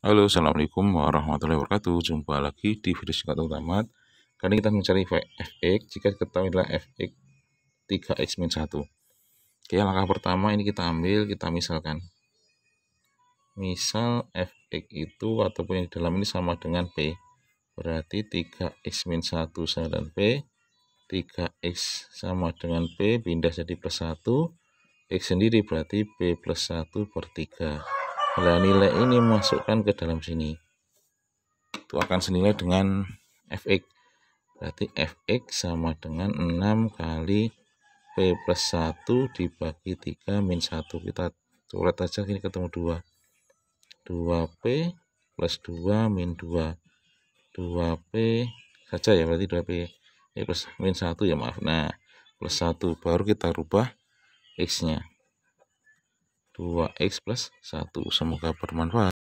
Halo, Assalamualaikum warahmatullahi wabarakatuh. Jumpa lagi di video singkat utama. Kali kita mencari fx. Jika diketahui adalah fx 3x-1. Oke, langkah pertama ini kita ambil, kita misalkan. Misal fx itu ataupun yang di dalam ini sama dengan P. Berarti 3x-1 sama dengan P. 3x sama dengan P, pindah jadi plus 1. X sendiri berarti P plus 1 per 3. Nah, nilai ini masukkan ke dalam sini. Itu akan senilai dengan fx. Berarti fx sama dengan 6 kali p plus 1 dibagi 3 min 1. Kita coret aja ini ketemu 2. 2p plus 2 min 2. 2p saja ya berarti 2p ya plus min 1 ya maaf. Nah, plus 1 baru kita rubah x-nya. 2x plus 1. Semoga bermanfaat.